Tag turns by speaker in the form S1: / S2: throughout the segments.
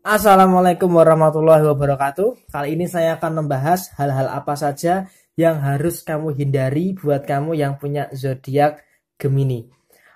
S1: Assalamualaikum warahmatullahi wabarakatuh. Kali ini saya akan membahas hal-hal apa saja yang harus kamu hindari buat kamu yang punya zodiak Gemini.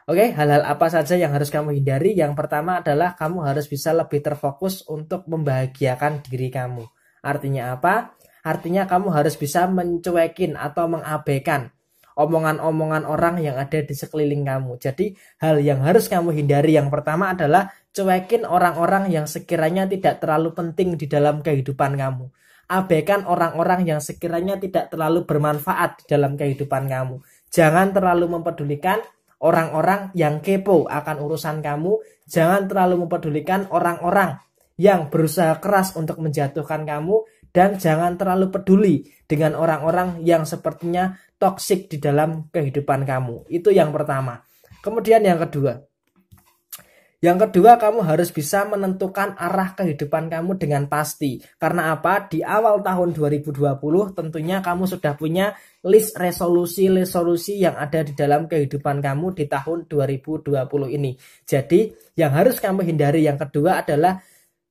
S1: Oke, hal-hal apa saja yang harus kamu hindari? Yang pertama adalah kamu harus bisa lebih terfokus untuk membahagiakan diri kamu. Artinya apa? Artinya kamu harus bisa mencuekin atau mengabaikan omongan-omongan orang yang ada di sekeliling kamu. Jadi, hal yang harus kamu hindari yang pertama adalah Cuekin orang-orang yang sekiranya tidak terlalu penting di dalam kehidupan kamu. Abaikan orang-orang yang sekiranya tidak terlalu bermanfaat di dalam kehidupan kamu. Jangan terlalu mempedulikan orang-orang yang kepo akan urusan kamu. Jangan terlalu mempedulikan orang-orang yang berusaha keras untuk menjatuhkan kamu dan jangan terlalu peduli dengan orang-orang yang sepertinya toksik di dalam kehidupan kamu. Itu yang pertama. Kemudian yang kedua, yang kedua, kamu harus bisa menentukan arah kehidupan kamu dengan pasti. Karena apa? Di awal tahun 2020 tentunya kamu sudah punya list resolusi-resolusi yang ada di dalam kehidupan kamu di tahun 2020 ini. Jadi, yang harus kamu hindari yang kedua adalah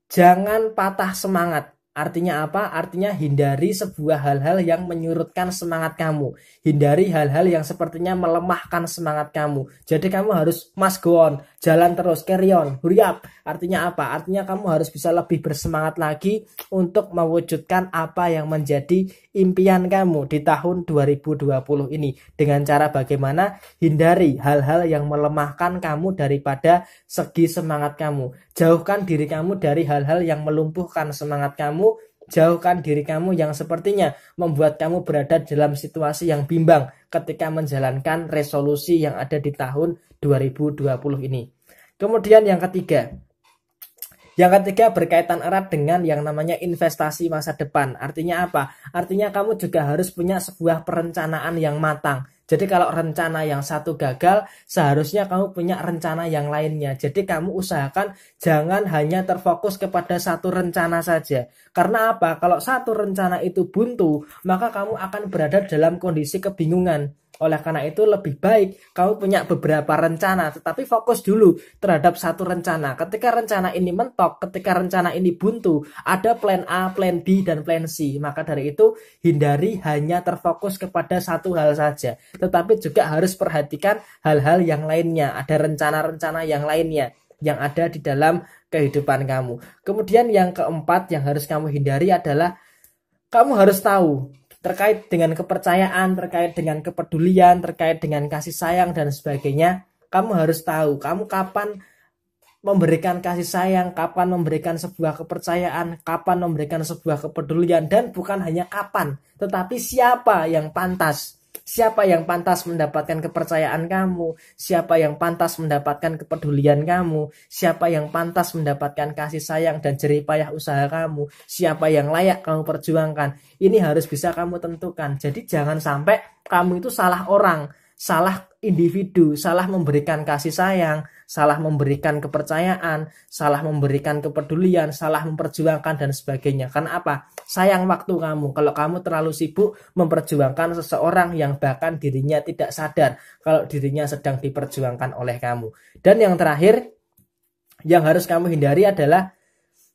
S1: jangan patah semangat. Artinya apa? Artinya hindari sebuah hal-hal yang menyurutkan semangat kamu. Hindari hal-hal yang sepertinya melemahkan semangat kamu. Jadi kamu harus must go on, jalan terus, carry on, hurry up. Artinya apa? Artinya kamu harus bisa lebih bersemangat lagi untuk mewujudkan apa yang menjadi impian kamu di tahun 2020 ini. Dengan cara bagaimana? Hindari hal-hal yang melemahkan kamu daripada segi semangat kamu. Jauhkan diri kamu dari hal-hal yang melumpuhkan semangat kamu, jauhkan diri kamu yang sepertinya membuat kamu berada dalam situasi yang bimbang ketika menjalankan resolusi yang ada di tahun 2020 ini. Kemudian yang ketiga, yang ketiga berkaitan erat dengan yang namanya investasi masa depan. Artinya apa? Artinya kamu juga harus punya sebuah perencanaan yang matang. Jadi kalau rencana yang satu gagal, seharusnya kamu punya rencana yang lainnya. Jadi kamu usahakan jangan hanya terfokus kepada satu rencana saja. Karena apa? Kalau satu rencana itu buntu, maka kamu akan berada dalam kondisi kebingungan. Oleh karena itu lebih baik kamu punya beberapa rencana tetapi fokus dulu terhadap satu rencana. Ketika rencana ini mentok, ketika rencana ini buntu, ada plan A, plan B dan plan C. Maka dari itu hindari hanya terfokus kepada satu hal saja, tetapi juga harus perhatikan hal-hal yang lainnya, ada rencana-rencana yang lainnya yang ada di dalam kehidupan kamu. Kemudian yang keempat yang harus kamu hindari adalah kamu harus tahu terkait dengan kepercayaan, terkait dengan kepedulian, terkait dengan kasih sayang dan sebagainya, kamu harus tahu kamu kapan memberikan kasih sayang, kapan memberikan sebuah kepercayaan, kapan memberikan sebuah kepedulian dan bukan hanya kapan, tetapi siapa yang pantas Siapa yang pantas mendapatkan kepercayaan kamu? Siapa yang pantas mendapatkan kepedulian kamu? Siapa yang pantas mendapatkan kasih sayang dan jerih payah usaha kamu? Siapa yang layak kamu perjuangkan? Ini harus bisa kamu tentukan. Jadi jangan sampai kamu itu salah orang, salah individu, salah memberikan kasih sayang, salah memberikan kepercayaan, salah memberikan kepedulian, salah memperjuangkan dan sebagainya. Karena apa? Sayang waktu kamu. Kalau kamu terlalu sibuk memperjuangkan seseorang yang bahkan dirinya tidak sadar kalau dirinya sedang diperjuangkan oleh kamu. Dan yang terakhir yang harus kamu hindari adalah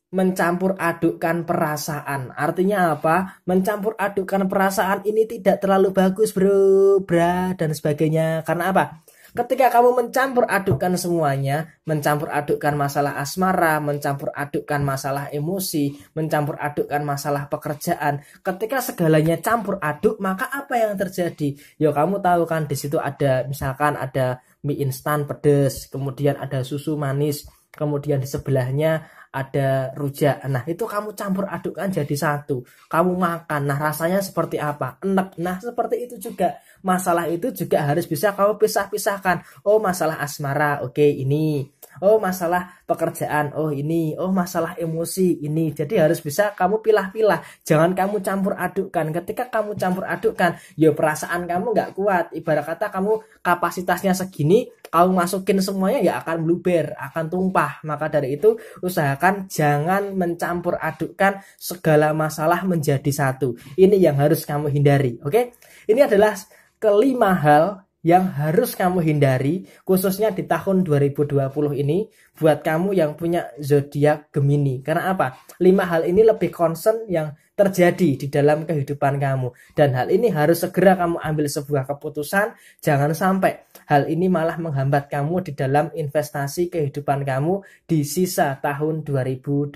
S1: mencampur adukkan perasaan. Artinya apa? Mencampur adukkan perasaan ini tidak terlalu bagus, Bro, Bra dan sebagainya. Karena apa? Ketika kamu mencampur adukkan semuanya, mencampur adukkan masalah asmara, mencampur adukkan masalah emosi, mencampur adukkan masalah pekerjaan, ketika segalanya campur aduk, maka apa yang terjadi? Ya kamu tahu kan di situ ada misalkan ada mie instan pedes, kemudian ada susu manis, kemudian di sebelahnya ada rujak. Nah, itu kamu campur adukkan jadi satu. Kamu makan. Nah, rasanya seperti apa? Enak. Nah, seperti itu juga. Masalah itu juga harus bisa kamu pisah-pisahkan. Oh, masalah asmara. Oke, okay, ini. Oh, masalah pekerjaan. Oh, ini. Oh, masalah emosi. Ini. Jadi harus bisa kamu pilah-pilah. Jangan kamu campur adukkan. Ketika kamu campur adukkan, ya perasaan kamu nggak kuat. Ibarat kata kamu kapasitasnya segini, kamu masukin semuanya ya akan bluber, akan tumpah. Maka dari itu usaha mengatakan jangan mencampur adukkan segala masalah menjadi satu. Ini yang harus kamu hindari, oke? Okay? Ini adalah kelima hal yang harus kamu hindari khususnya di tahun 2020 ini buat kamu yang punya zodiak Gemini. Karena apa? Lima hal ini lebih concern yang terjadi di dalam kehidupan kamu dan hal ini harus segera kamu ambil sebuah keputusan jangan sampai hal ini malah menghambat kamu di dalam investasi kehidupan kamu di sisa tahun 2020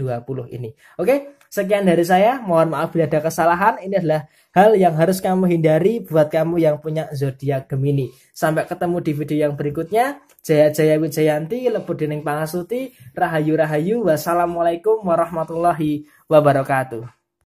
S1: ini. Oke? Sekian dari saya, mohon maaf bila ada kesalahan. Ini adalah hal yang harus kamu hindari buat kamu yang punya zodiak Gemini. Sampai ketemu di video yang berikutnya. Jaya Jaya Wijayanti, Lebu Dening Pangasuti, Rahayu Rahayu. Wassalamualaikum warahmatullahi wabarakatuh.